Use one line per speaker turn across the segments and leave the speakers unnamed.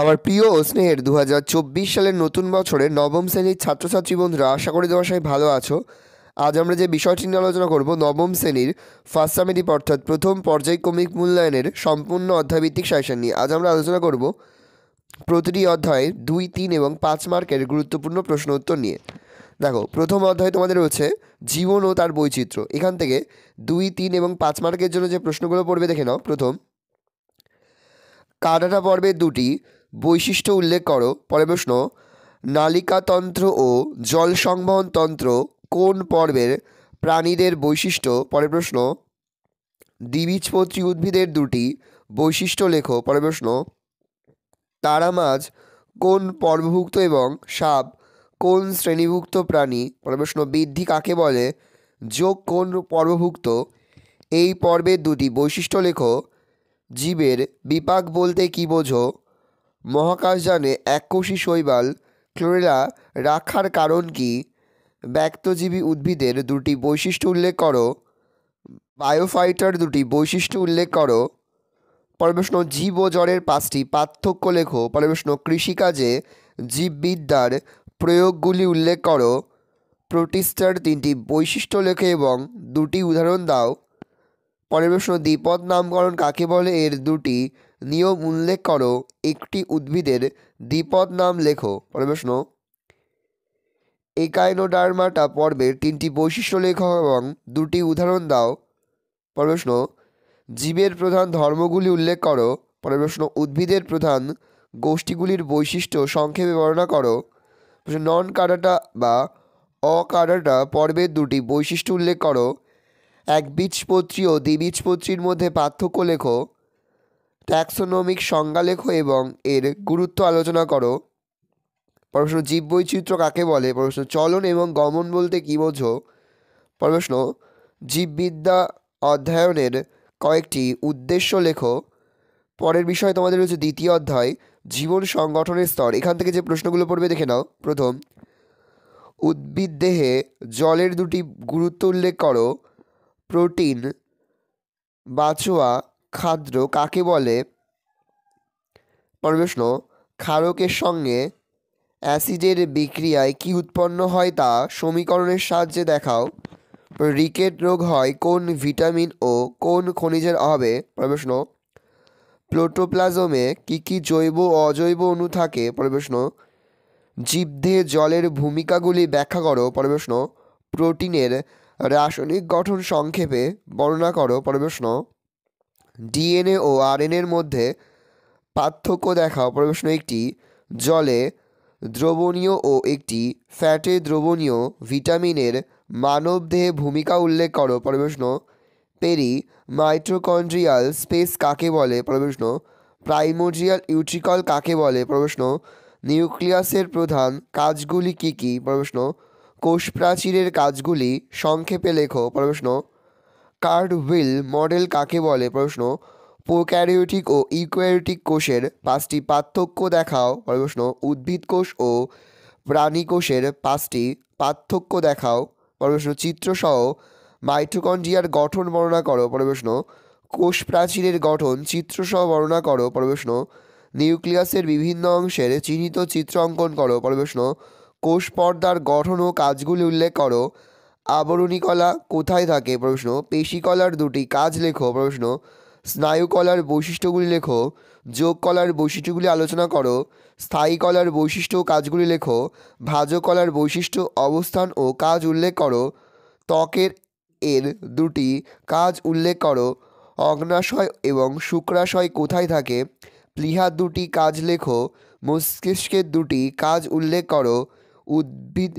আমার প্রিয় ও স্নেহের দু সালের নতুন বছরে নবম শ্রেণীর ছাত্রছাত্রী বন্ধুরা আশা করি দেওয়া সবাই ভালো আছো আজ আমরা যে বিষয়টি নিয়ে আলোচনা করব নবম শ্রেণীর ফার্স্ট সামিটিপ অর্থাৎ প্রথম পর্যায়ক্রমিক মূল্যায়নের সম্পূর্ণ অধ্যায়ভিত্তিক সাইশন নিয়ে আজ আমরা আলোচনা করব প্রতিটি অধ্যায়ে দুই তিন এবং পাঁচ মার্কের গুরুত্বপূর্ণ প্রশ্ন উত্তর নিয়ে দেখো প্রথম অধ্যায়ে তোমাদের রয়েছে জীবন ও তার বৈচিত্র্য এখান থেকে দুই তিন এবং পাঁচ মার্কের জন্য যে প্রশ্নগুলো পড়বে দেখে নাও প্রথম কাটাটা পর্বে দুটি বৈশিষ্ট্য উল্লেখ করো পরে প্রশ্ন নালিকাতন্ত্র ও জল সংবহনতন্ত্র কোন পর্বের প্রাণীদের বৈশিষ্ট্য পরে প্রশ্ন দ্বিবীজপত্রী উদ্ভিদের দুটি বৈশিষ্ট্য লেখো পরে প্রশ্ন তারা মাছ কোন পর্বভুক্ত এবং সাপ কোন শ্রেণীভুক্ত প্রাণী পরে প্রশ্ন বৃদ্ধি কাকে বলে যোগ কোন পর্বভুক্ত এই পর্বের দুটি বৈশিষ্ট্য লেখো জীবের বিপাক বলতে কী বোঝো মহাকাশযানে এককোষী শৈবাল ক্লোরেলা রাখার কারণ কি ব্যক্তজীবী উদ্ভিদের দুটি বৈশিষ্ট্য উল্লেখ করো বায়োফাইটার দুটি বৈশিষ্ট্য উল্লেখ করো পরিবেশন জীব ও জড়ের পাঁচটি পার্থক্য লেখো পরিবেশন কৃষিকাজে জীববিদ্যার প্রয়োগগুলি উল্লেখ করো প্রোটিস্টার তিনটি বৈশিষ্ট্য লেখে এবং দুটি উদাহরণ দাও পরিবেশন দ্বিপদ নামকরণ কাকে বলে এর দুটি নিয়ম উল্লেখ করো একটি উদ্ভিদের দ্বিপদ নাম লেখো পরের প্রশ্ন একাইনোডার্মাটা পর্বের তিনটি বৈশিষ্ট্য লেখো এবং দুটি উদাহরণ দাও পরের প্রশ্ন জীবের প্রধান ধর্মগুলি উল্লেখ করো পরের প্রশ্ন উদ্ভিদের প্রধান গোষ্ঠীগুলির বৈশিষ্ট্য সংক্ষেপে বর্ণনা করো নন কাডাটা বা অকাডাটা পর্বের দুটি বৈশিষ্ট্য উল্লেখ করো একবীজপত্রী ও দ্বিবীজপত্রীর মধ্যে পার্থক্য লেখো ট্যাক্সোনমিক সংজ্ঞালেখ এবং এর গুরুত্ব আলোচনা করো প্রশ্ন জীববৈচিত্র্য কাকে বলে প্রশ্ন চলন এবং গমন বলতে কী বোঝো প্রশ্ন জীববিদ্যা অধ্যয়নের কয়েকটি উদ্দেশ্য লেখো পরের বিষয় তোমাদের হচ্ছে দ্বিতীয় অধ্যায় জীবন সংগঠনের স্তর এখান থেকে যে প্রশ্নগুলো পড়বে দেখে নাও প্রথম উদ্ভিদ দেহে জলের দুটি গুরুত্ব উল্লেখ করো প্রোটিন বাছোয়া খাদ্র কাকে বলে প্রশ্ন ক্ষারকের সঙ্গে অ্যাসিডের বিক্রিয়ায় কি উৎপন্ন হয় তা সমীকরণের সাহায্যে দেখাও রিকেট রোগ হয় কোন ভিটামিন ও কোন খনিজের অভাবে প্রশ্ন প্লোটোপ্লাজমে কি কি জৈব অজৈব অণু থাকে প্রশ্ন জীবদে জলের ভূমিকাগুলি ব্যাখ্যা করো প্রশ্ন প্রোটিনের রাসায়নিক গঠন সংক্ষেপে বর্ণনা করো প্রশ্ন ডিএনএ ও এর মধ্যে পার্থক্য দেখা প্রশ্ন একটি জলে দ্রবণীয় ও একটি ফ্যাটে দ্রবণীয় ভিটামিনের মানবদেহে ভূমিকা উল্লেখ করো প্রশ্ন পেরি মাইট্রোকন্ড্রিয়াল স্পেস কাকে বলে প্রশ্ন প্রাইমোড্রিয়াল ইউট্রিকল কাকে বলে প্রশ্ন নিউক্লিয়াসের প্রধান কাজগুলি কী কী প্রশ্ন কোষ প্রাচীরের কাজগুলি সংক্ষেপে লেখো প্রশ্ন কার্ড হুইল মডেল কাকে বলে প্রশ্ন প্রোক্যারিওটিক ও ইকোয়ারিটিক কোষের পাঁচটি পার্থক্য দেখাও প্রশ্ন উদ্ভিদ কোষ ও প্রাণী কোষের পাঁচটি পার্থক্য দেখাও প্রশ্ন চিত্রসহ মাইট্রোকন্ড্রিয়ার গঠন বর্ণনা করো প্রশ্ন কোষ প্রাচীরের গঠন চিত্রসহ বর্ণনা করো প্রশ্ন নিউক্লিয়াসের বিভিন্ন অংশের চিহ্নিত চিত্র অঙ্কন করো প্রশ্ন কোষ পর্দার গঠন ও কাজগুলি উল্লেখ করো আবরণী কলা কোথায় থাকে প্রশ্ন পেশিকলার দুটি কাজ লেখো প্রশ্ন স্নায়ু কলার বৈশিষ্ট্যগুলি লেখো যোগ কলার বৈশিষ্ট্যগুলি আলোচনা করো স্থায়ী কলার বৈশিষ্ট্য কাজগুলি লেখো ভাজক কলার বৈশিষ্ট্য অবস্থান ও কাজ উল্লেখ করো ত্বকের এর দুটি কাজ উল্লেখ করো অগ্নাশয় এবং শুক্রাশয় কোথায় থাকে প্লিহার দুটি কাজ লেখো মস্তিষ্কের দুটি কাজ উল্লেখ করো উদ্ভিদ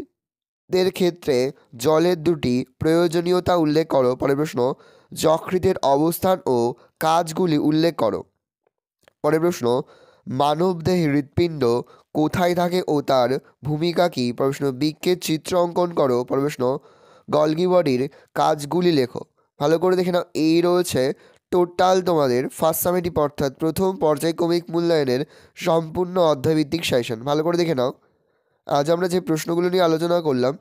দের ক্ষেত্রে জলের দুটি প্রয়োজনীয়তা উল্লেখ করো পরের প্রশ্ন যকৃতের অবস্থান ও কাজগুলি উল্লেখ করো পরের প্রশ্ন মানবদেহ হৃৎপিণ্ড কোথায় থাকে ও তার ভূমিকা কী প্রশ্ন বৃক্ষের চিত্র অঙ্কন করো প্রশ্ন গলগি বডির কাজগুলি লেখো ভালো করে দেখে নাও এই রয়েছে টোটাল তোমাদের ফার্স্ট সামেটিভ অর্থাৎ প্রথম পর্যায়ক্রমিক মূল্যায়নের সম্পূর্ণ অধ্যায়ভিত্তিক সেশন ভালো করে দেখে নাও আজ আমরা যে প্রশ্নগুলো নিয়ে আলোচনা করলাম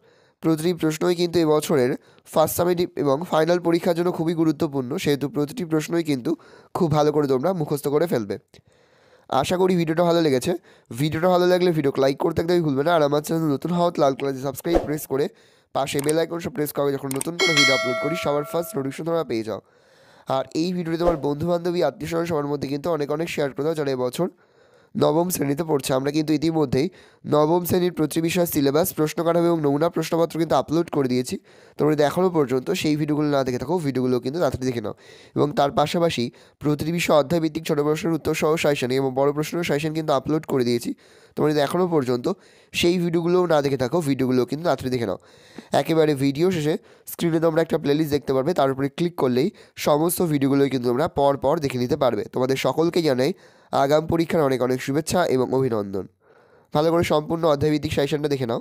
প্রতিটি প্রশ্নই কিন্তু এবছরের ফার্স্ট সামিট এবং ফাইনাল পরীক্ষার জন্য খুবই গুরুত্বপূর্ণ সেহেতু প্রতিটি প্রশ্নই কিন্তু খুব ভালো করে তোমরা মুখস্থ করে ফেলবে আশা করি ভিডিওটা ভালো লেগেছে ভিডিওটা ভালো লাগলে ভিডিও লাইক করতে একদমই ভুলবে না আর আমার চ্যানেল নতুন হওয়া লাল কালারে সাবস্ক্রাইব প্রেস করে পাশে বেল আইকন সব প্রেস করে যখন নতুন কোনো ভিডিও আপলোড করি সবার ফার্স্ট নোটিফিকেশন তোমরা পেয়ে যাও আর এই ভিডিওটি তোমার বন্ধু বান্ধবী আত্মীয় সবার মধ্যে কিন্তু অনেক অনেক শেয়ার করে দাও যারা এবছর নবম শ্রেণীতে পড়ছে আমরা কিন্তু ইতিমধ্যেই নবম শ্রেণীর প্রতি বিষয় সিলেবাস প্রশ্ন কাঠামো এবং নমুনা প্রশ্নপত্র কিন্তু আপলোড করে দিয়েছি তোমরা এখনও পর্যন্ত সেই ভিডিওগুলো না দেখে থাকো ভিডিওগুলো কিন্তু তাড়াতাড়ি দেখে নাও এবং তার পাশাপাশি প্রতিটি বিষয় অধ্যায়ভিত্তিক ছোটো প্রশ্নের উত্তর সহ সাইশন এবং বড় প্রশ্নের সাইশন কিন্তু আপলোড করে দিয়েছি তোমরা যদি এখনও পর্যন্ত সেই ভিডিওগুলোও না দেখে থাকো ভিডিওগুলো কিন্তু তাড়াতাড়ি দেখে নাও একেবারে ভিডিও শেষে স্ক্রিনে তোমরা একটা প্লেলিস্ট দেখতে পারবে তার উপরে ক্লিক করলেই সমস্ত ভিডিওগুলোই কিন্তু তোমরা পর পর দেখে নিতে পারবে তোমাদের সকলকে জানাই আগাম পরীক্ষার অনেক অনেক শুভেচ্ছা এবং অভিনন্দন ভালো করে সম্পূর্ণ অধ্যায়ভিত্তিক সাজেশনটা দেখে নাও